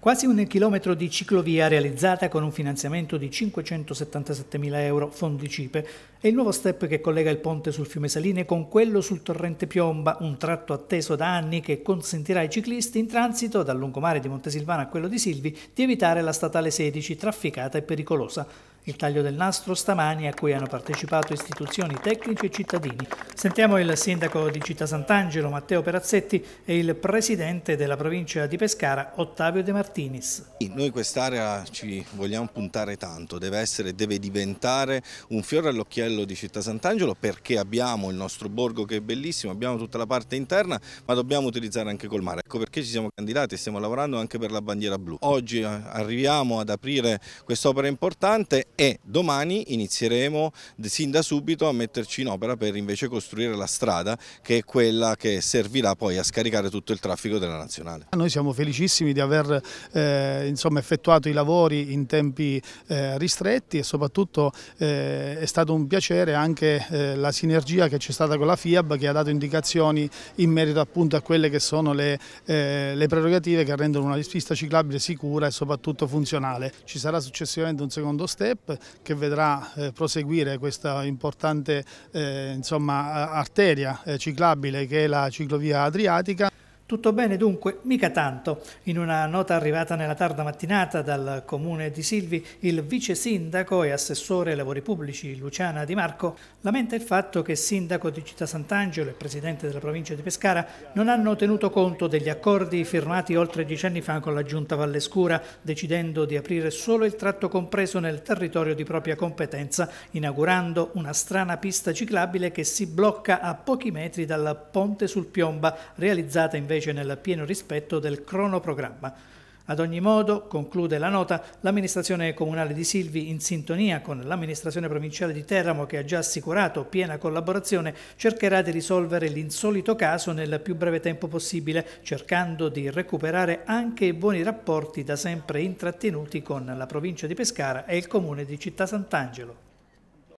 Quasi un chilometro di ciclovia realizzata con un finanziamento di 577.000 euro fondi CIPE è il nuovo step che collega il ponte sul fiume Saline con quello sul torrente Piomba, un tratto atteso da anni che consentirà ai ciclisti in transito dal lungomare di Montesilvana a quello di Silvi di evitare la statale 16 trafficata e pericolosa. Il taglio del nastro stamani a cui hanno partecipato istituzioni, tecnici e cittadini. Sentiamo il sindaco di Città Sant'Angelo Matteo Perazzetti e il presidente della provincia di Pescara Ottavio De Martinis. Noi quest'area ci vogliamo puntare tanto, deve essere, deve diventare un fiore all'occhiello di Città Sant'Angelo perché abbiamo il nostro borgo che è bellissimo, abbiamo tutta la parte interna ma dobbiamo utilizzare anche col mare. Ecco perché ci siamo candidati e stiamo lavorando anche per la bandiera blu. Oggi eh, arriviamo ad aprire quest'opera importante e domani inizieremo sin da subito a metterci in opera per invece costruire la strada che è quella che servirà poi a scaricare tutto il traffico della nazionale. Ah, noi siamo felicissimi di aver eh, insomma, effettuato i lavori in tempi eh, ristretti e soprattutto eh, è stato un piacere anche eh, la sinergia che c'è stata con la FIAB che ha dato indicazioni in merito appunto a quelle che sono le, eh, le prerogative che rendono una pista ciclabile sicura e soprattutto funzionale. Ci sarà successivamente un secondo step che vedrà eh, proseguire questa importante eh, insomma, arteria eh, ciclabile che è la ciclovia adriatica. Tutto bene dunque, mica tanto. In una nota arrivata nella tarda mattinata dal comune di Silvi, il vice sindaco e assessore ai lavori pubblici Luciana Di Marco lamenta il fatto che sindaco di Città Sant'Angelo e presidente della provincia di Pescara non hanno tenuto conto degli accordi firmati oltre dieci anni fa con la giunta Vallescura, decidendo di aprire solo il tratto compreso nel territorio di propria competenza, inaugurando una strana pista ciclabile che si blocca a pochi metri dal ponte sul Piomba, realizzata invece invece nel pieno rispetto del cronoprogramma. Ad ogni modo, conclude la nota, l'amministrazione comunale di Silvi, in sintonia con l'amministrazione provinciale di Teramo, che ha già assicurato piena collaborazione, cercherà di risolvere l'insolito caso nel più breve tempo possibile, cercando di recuperare anche i buoni rapporti da sempre intrattenuti con la provincia di Pescara e il comune di Città Sant'Angelo.